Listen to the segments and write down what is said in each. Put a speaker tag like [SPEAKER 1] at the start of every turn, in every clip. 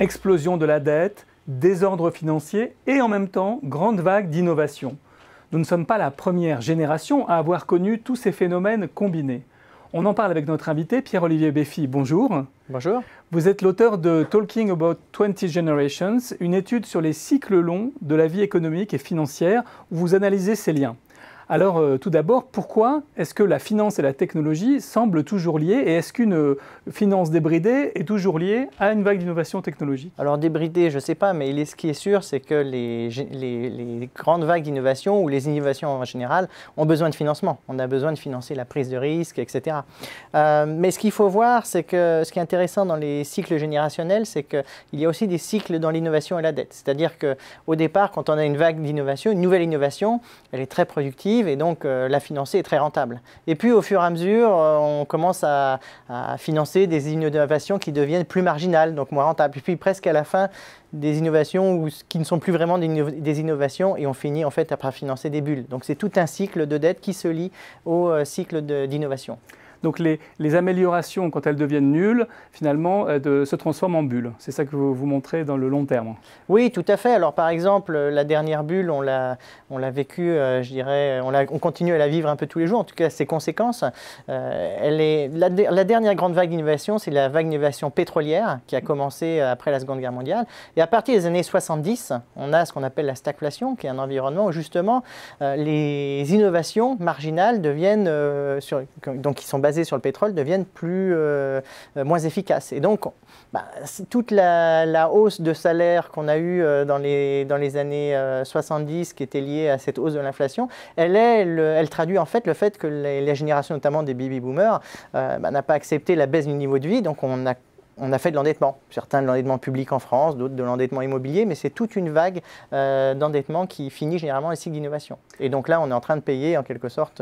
[SPEAKER 1] Explosion de la dette, désordre financier et en même temps grande vague d'innovation. Nous ne sommes pas la première génération à avoir connu tous ces phénomènes combinés. On en parle avec notre invité Pierre-Olivier Beffy. Bonjour. Bonjour. Vous êtes l'auteur de Talking About 20 Generations, une étude sur les cycles longs de la vie économique et financière où vous analysez ces liens. Alors euh, tout d'abord, pourquoi est-ce que la finance et la technologie semblent toujours liées et est-ce qu'une euh, finance débridée est toujours liée à une vague d'innovation technologique Alors débridée, je ne sais pas, mais
[SPEAKER 2] ce qui est sûr, c'est que les, grandes vagues d'innovation ou les innovations en général ont besoin de financement. On a besoin de financer la prise de risque, etc. Euh, mais ce qu'il faut voir, c'est que ce qui est intéressant dans les cycles générationnels, c'est qu'il y a aussi des cycles dans l'innovation et la dette. C'est-à-dire qu'au départ, quand on a une vague d'innovation, une nouvelle innovation, elle est très productive et donc euh, la financer est très rentable. Et puis au fur et à mesure, euh, on commence à, financer des innovations qui deviennent plus marginales, donc moins rentables. Et puis presque à la fin, des innovations qui ne sont plus vraiment des innovations et on finit en fait à financer des bulles. Donc c'est tout un cycle
[SPEAKER 1] de dette qui se lie au euh, cycle d'innovation. Donc les, améliorations, quand elles deviennent nulles, finalement, euh, de, se transforment en bulles. C'est ça que vous, vous montrez dans le long terme. Oui,
[SPEAKER 2] tout à fait. Alors par exemple, euh, la dernière bulle, on l'a, vécue, euh, je dirais, on, continue à la vivre un peu tous les jours, en tout cas ses conséquences. elle est, la, dernière grande vague d'innovation, c'est la vague d'innovation pétrolière qui a commencé après la Seconde Guerre mondiale. Et à partir des années 70, on a ce qu'on appelle la stagflation, qui est un environnement où justement les innovations marginales deviennent, sur, donc qui sont basées sur le pétrole deviennent plus, euh, euh, moins efficaces. Et donc, bah, toute la, hausse de salaire qu'on a eue euh, dans les, dans années 70, qui était liée à cette hausse de l'inflation, elle, traduit en fait le fait que les, la génération notamment des baby-boomers bah, n'a pas accepté la baisse du niveau de vie, donc on a fait de l'endettement. Certains de l'endettement public en France, d'autres de l'endettement immobilier, mais c'est toute une vague d'endettement qui finit généralement les cycles d'innovation. Et donc là, on est en train de payer en
[SPEAKER 1] quelque sorte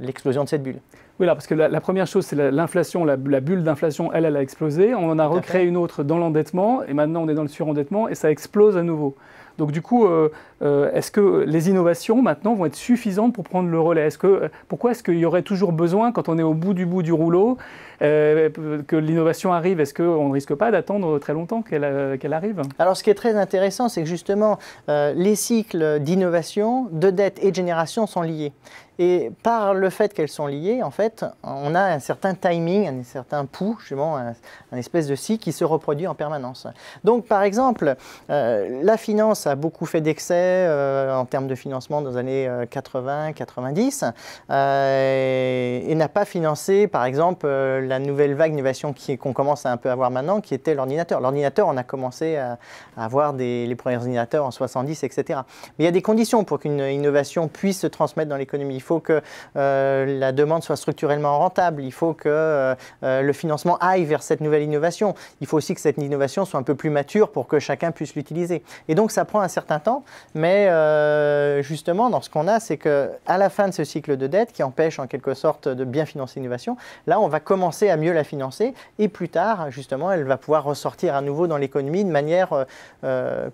[SPEAKER 1] l'explosion de cette bulle. Oui, là, parce que la, première chose, c'est l'inflation, la, bulle d'inflation, elle, elle a explosé. On en a recréé une autre dans l'endettement, et maintenant on est dans le surendettement, et ça explose à nouveau. Donc du coup, euh, euh, est-ce que les innovations maintenant vont être suffisantes pour prendre le relais est que, euh, Pourquoi est-ce qu'il y aurait toujours besoin, quand on est au bout du bout du rouleau, que l'innovation arrive Est-ce qu'on ne risque pas d'attendre très longtemps qu'elle arrive Alors ce qui est très
[SPEAKER 2] intéressant, c'est que justement, les cycles d'innovation, de dette et de génération sont liés. Et par le fait qu'elles sont liées, en fait, on a un certain timing, un certain pouls, un, espèce de cycle qui se reproduit en permanence. Donc, par exemple, euh, la finance a beaucoup fait d'excès euh, en termes de financement dans les années 80, euh, 90, et n'a pas financé, par exemple, la nouvelle vague d'innovation qu'on commence à un peu avoir maintenant, qui était l'ordinateur. L'ordinateur, on a commencé à, avoir les premiers ordinateurs en 70, etc. Mais il y a des conditions pour qu'une innovation puisse se transmettre dans l'économie. Il faut que la demande soit structurée structurellement rentable, il faut que euh, euh, le financement aille vers cette nouvelle innovation, il faut aussi que cette innovation soit un peu plus mature pour que chacun puisse l'utiliser. Et donc ça prend un certain temps, mais euh, justement dans ce qu'on a, c'est qu'à la fin de ce cycle de dette qui empêche en quelque sorte de bien financer l'innovation, là on va commencer à mieux la financer et plus tard justement elle va pouvoir ressortir à nouveau dans l'économie de manière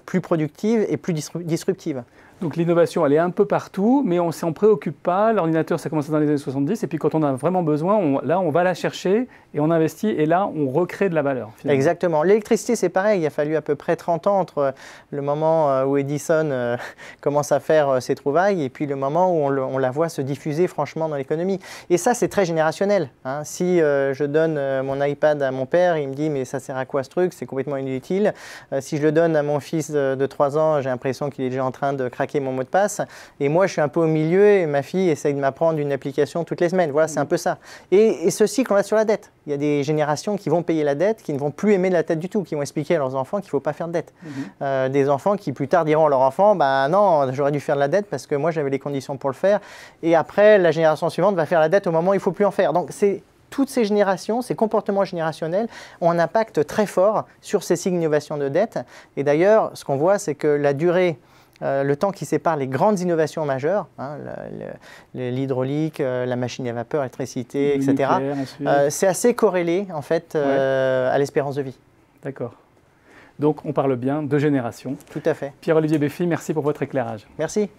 [SPEAKER 1] plus productive et plus disruptive. Donc l'innovation, elle est un peu partout, mais on s'en préoccupe pas. L'ordinateur, ça commence dans les années 70, et puis quand on a vraiment besoin, là, on va la chercher et on investit, et là, on recrée de la valeur. Exactement.
[SPEAKER 2] L'électricité, c'est pareil. Il a fallu à peu près 30 ans entre euh, le moment euh, où Edison euh, commence à faire ses trouvailles et puis le moment où on, la voit se diffuser franchement dans l'économie. Et ça, c'est très générationnel. Hein. Si je donne mon iPad à mon père, il me dit mais ça sert à quoi ce truc C'est complètement inutile. si je le donne à mon fils de 3 ans, j'ai l'impression qu'il est déjà en train de craquer craquer mon mot de passe. Et moi, je suis un peu au milieu et ma fille essaye de m'apprendre une application toutes les semaines. Voilà, c'est un peu ça. Et, et ce cycle, on sur la dette. Il y a des générations qui vont payer la dette, qui ne vont plus aimer la dette du tout, qui vont expliquer à leurs enfants qu'il ne faut pas faire de dette. Mhm. Euh, des enfants qui plus tard diront à leurs enfants, ben bah, non, j'aurais dû faire de la dette parce que moi, j'avais les conditions pour le faire. Et après, la génération suivante va faire la dette au moment où il ne faut plus en faire. Donc, c'est toutes ces générations, ces comportements générationnels ont un impact très fort sur ces signes d'innovation de dette. Et d'ailleurs, ce qu'on voit, c'est que la durée euh, le temps qui sépare les grandes innovations majeures, hein, l'hydraulique, euh, la machine à vapeur, l'électricité, etc. Euh, c'est assez corrélé en
[SPEAKER 1] fait à l'espérance de vie. D'accord. Donc on parle bien de génération. Tout à fait. Pierre-Olivier Béfi, merci pour votre éclairage. Merci.